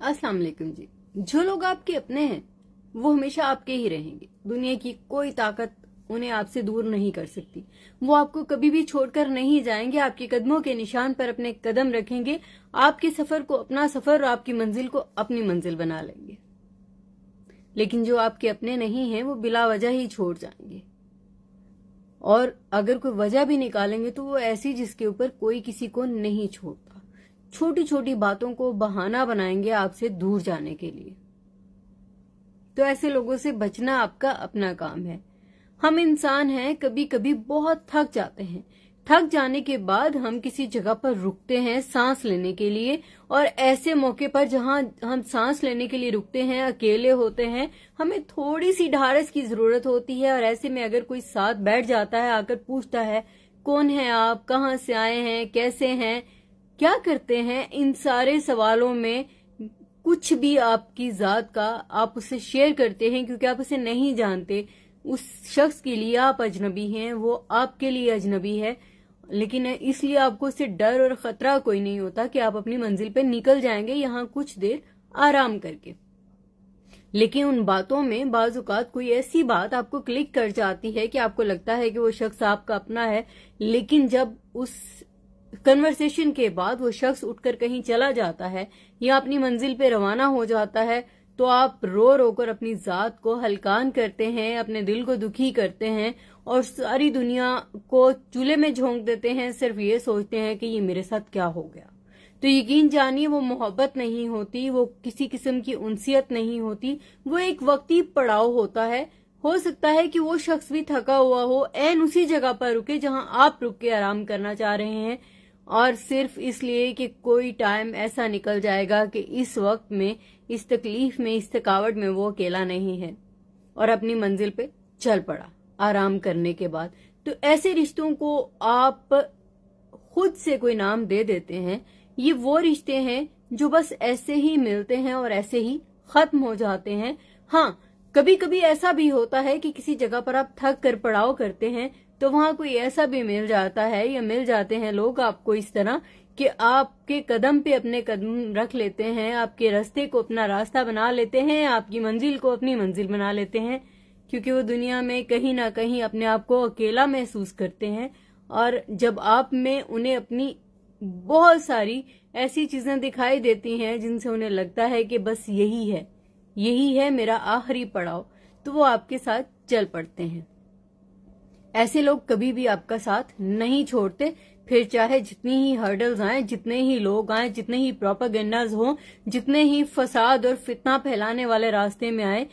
अस्सलाम वालेकुम जी जो लोग आपके अपने हैं वो हमेशा आपके ही रहेंगे दुनिया की कोई ताकत उन्हें आपसे दूर नहीं कर सकती वो आपको कभी भी छोड़कर नहीं जाएंगे आपके कदमों के निशान पर अपने कदम रखेंगे आपके सफर को अपना सफर और आपकी मंजिल को अपनी मंजिल बना लेंगे लेकिन जो आपके अपने नहीं हैं वो बिला वजह ही छोड़ जाएंगे और अगर कोई वजह भी निकालेंगे तो वो ऐसी जिसके ऊपर कोई किसी को नहीं छोड़ता छोटी छोटी बातों को बहाना बनाएंगे आपसे दूर जाने के लिए तो ऐसे लोगों से बचना आपका अपना काम है हम इंसान हैं कभी कभी बहुत थक जाते हैं थक जाने के बाद हम किसी जगह पर रुकते हैं सांस लेने के लिए और ऐसे मौके पर जहां हम सांस लेने के लिए रुकते हैं अकेले होते हैं हमें थोड़ी सी ढारस की जरूरत होती है और ऐसे में अगर कोई साथ बैठ जाता है आकर पूछता है कौन है आप कहाँ से आए हैं कैसे हैं क्या करते हैं इन सारे सवालों में कुछ भी आपकी जात का आप उसे शेयर करते हैं क्योंकि आप उसे नहीं जानते उस शख्स के लिए आप अजनबी हैं वो आपके लिए अजनबी है लेकिन इसलिए आपको उससे डर और खतरा कोई नहीं होता कि आप अपनी मंजिल पे निकल जाएंगे यहाँ कुछ देर आराम करके लेकिन उन बातों में बाजुकात कोई ऐसी बात आपको क्लिक कर जाती है कि आपको लगता है कि वो शख्स आपका अपना है लेकिन जब उस कन्वर्सेशन के बाद वो शख्स उठकर कहीं चला जाता है या अपनी मंजिल पे रवाना हो जाता है तो आप रो रो कर अपनी जात को हलकान करते हैं अपने दिल को दुखी करते हैं और सारी दुनिया को चूल्हे में झोंक देते हैं सिर्फ ये सोचते हैं कि ये मेरे साथ क्या हो गया तो यकीन जानिए वो मोहब्बत नहीं होती वो किसी किस्म की उनसियत नहीं होती वो एक वक्ती पड़ाव होता है हो सकता है कि वो शख्स भी थका हुआ हो एन उसी जगह पर रुके जहां आप रुक के आराम करना चाह रहे हैं और सिर्फ इसलिए कि कोई टाइम ऐसा निकल जाएगा कि इस वक्त में इस तकलीफ में इस थकावट में वो अकेला नहीं है और अपनी मंजिल पे चल पड़ा आराम करने के बाद तो ऐसे रिश्तों को आप खुद से कोई नाम दे देते हैं ये वो रिश्ते हैं जो बस ऐसे ही मिलते हैं और ऐसे ही खत्म हो जाते हैं हाँ कभी कभी ऐसा भी होता है कि किसी जगह पर आप थक कर पड़ाव करते हैं तो वहां कोई ऐसा भी मिल जाता है या मिल जाते हैं लोग आपको इस तरह कि आपके कदम पे अपने कदम रख लेते हैं आपके रास्ते को अपना रास्ता बना लेते हैं आपकी मंजिल को अपनी मंजिल बना लेते हैं क्योंकि वो दुनिया में कहीं ना कहीं अपने आप को अकेला महसूस करते हैं और जब आप में उन्हें अपनी बहुत सारी ऐसी चीजें दिखाई देती हैं जिनसे उन्हें लगता है कि बस यही है यही है मेरा आखिरी पड़ाव तो वो आपके साथ चल पड़ते हैं ऐसे लोग कभी भी आपका साथ नहीं छोड़ते फिर चाहे जितनी ही हर्डल्स आए जितने ही लोग आए जितने ही प्रोपागेंडाज हो जितने ही फसाद और फितना फैलाने वाले रास्ते में आए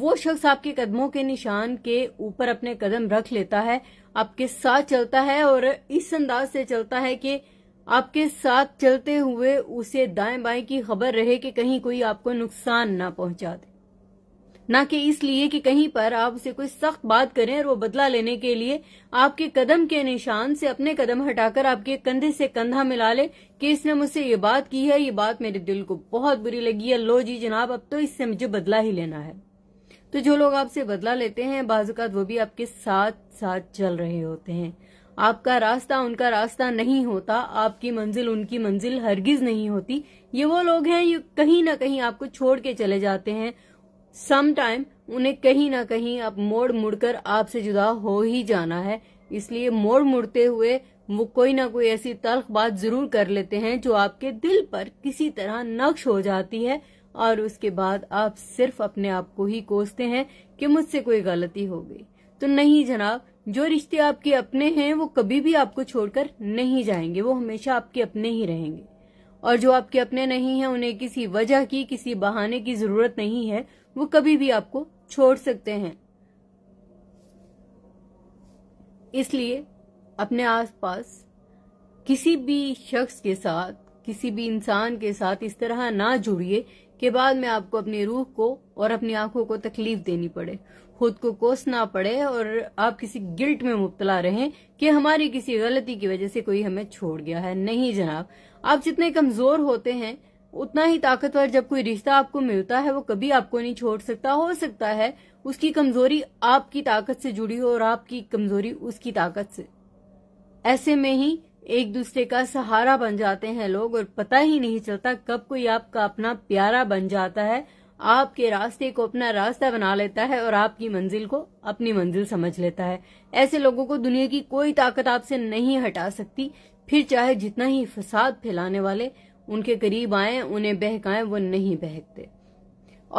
वो शख्स आपके कदमों के निशान के ऊपर अपने कदम रख लेता है आपके साथ चलता है और इस अंदाज से चलता है कि आपके साथ चलते हुए उसे दाएं बाएं की खबर रहे कि कहीं कोई आपको नुकसान ना पहुंचा दे ना कि इसलिए कि कहीं पर आप उसे कोई सख्त बात करें और वो बदला लेने के लिए आपके कदम के निशान से अपने कदम हटाकर आपके कंधे से कंधा मिला ले कि इसने मुझसे ये बात की है ये बात मेरे दिल को बहुत बुरी लगी है लो जी जनाब अब तो इससे मुझे बदला ही लेना है तो जो लोग आपसे बदला लेते हैं बाजुकात वो भी आपके साथ साथ चल रहे होते हैं आपका रास्ता उनका रास्ता नहीं होता आपकी मंजिल उनकी मंजिल हरगिज नहीं होती ये वो लोग हैं ये कहीं ना कहीं आपको छोड़ के चले जाते हैं सम टाइम उन्हें कहीं ना कहीं अब मोड़ मुड़कर आपसे जुदा हो ही जाना है इसलिए मोड़ मुड़ते हुए वो कोई ना कोई ऐसी तल्ख बात जरूर कर लेते हैं जो आपके दिल पर किसी तरह नक्श हो जाती है और उसके बाद आप सिर्फ अपने आप को ही कोसते हैं कि मुझसे कोई गलती हो गई तो नहीं जनाब जो रिश्ते आपके अपने हैं वो कभी भी आपको छोड़कर नहीं जाएंगे वो हमेशा आपके अपने ही रहेंगे और जो आपके अपने नहीं हैं उन्हें किसी वजह की किसी बहाने की जरूरत नहीं है वो कभी भी आपको छोड़ सकते हैं इसलिए अपने आसपास किसी भी शख्स के साथ किसी भी इंसान के साथ इस तरह ना जुड़िए कि बाद में आपको अपनी रूह को और अपनी आंखों को तकलीफ देनी पड़े खुद को कोसना पड़े और आप किसी गिल्ट में मुबतला रहें कि हमारी किसी गलती की वजह से कोई हमें छोड़ गया है नहीं जनाब आप जितने कमजोर होते हैं उतना ही ताकतवर जब कोई रिश्ता आपको मिलता है वो कभी आपको नहीं छोड़ सकता हो सकता है उसकी कमजोरी आपकी ताकत से जुड़ी हो और आपकी कमजोरी उसकी ताकत से ऐसे में ही एक दूसरे का सहारा बन जाते हैं लोग और पता ही नहीं चलता कब कोई आपका अपना प्यारा बन जाता है आपके रास्ते को अपना रास्ता बना लेता है और आपकी मंजिल को अपनी मंजिल समझ लेता है ऐसे लोगों को दुनिया की कोई ताकत आपसे नहीं हटा सकती फिर चाहे जितना ही फसाद फैलाने वाले उनके करीब आए उन्हें बहकाए वो नहीं बहकते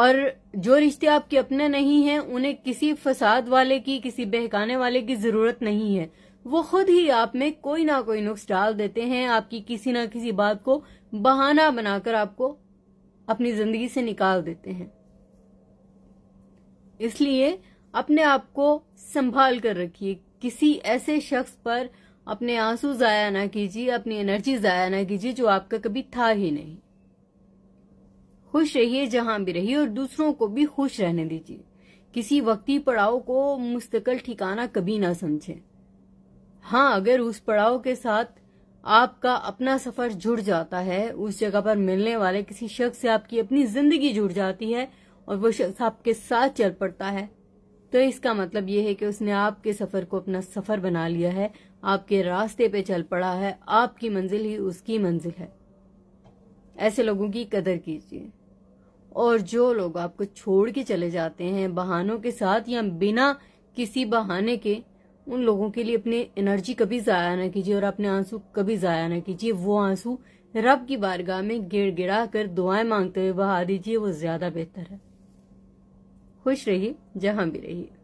और जो रिश्ते आपके अपने नहीं हैं उन्हें किसी फसाद वाले की किसी बहकाने वाले की जरूरत नहीं है वो खुद ही आप में कोई ना कोई नुक्स डाल देते हैं आपकी किसी ना किसी बात को बहाना बनाकर आपको अपनी जिंदगी से निकाल देते हैं इसलिए अपने आप को संभाल कर रखिए किसी ऐसे शख्स पर अपने आंसू जाया ना कीजिए अपनी एनर्जी जाया ना कीजिए जो आपका कभी था ही नहीं खुश रहिए जहां भी रहिए और दूसरों को भी खुश रहने दीजिए किसी वक्ती पड़ाव को मुस्तकिल ठिकाना कभी ना समझे हाँ अगर उस पड़ाव के साथ आपका अपना सफर जुड़ जाता है उस जगह पर मिलने वाले किसी शख्स से आपकी अपनी जिंदगी जुड़ जाती है और वो शख्स आपके साथ चल पड़ता है तो इसका मतलब ये है कि उसने आपके सफर को अपना सफर बना लिया है आपके रास्ते पे चल पड़ा है आपकी मंजिल ही उसकी मंजिल है ऐसे लोगों की कदर कीजिए और जो लोग आपको छोड़ के चले जाते हैं बहानों के साथ या बिना किसी बहाने के उन लोगों के लिए अपनी एनर्जी कभी जाया ना कीजिए और अपने आंसू कभी जाया ना कीजिए वो आंसू रब की बारगाह में गिड़ गिड़ा कर दुआएं मांगते हुए बहा दीजिए वो ज्यादा बेहतर है खुश रहिए जहां भी रहिए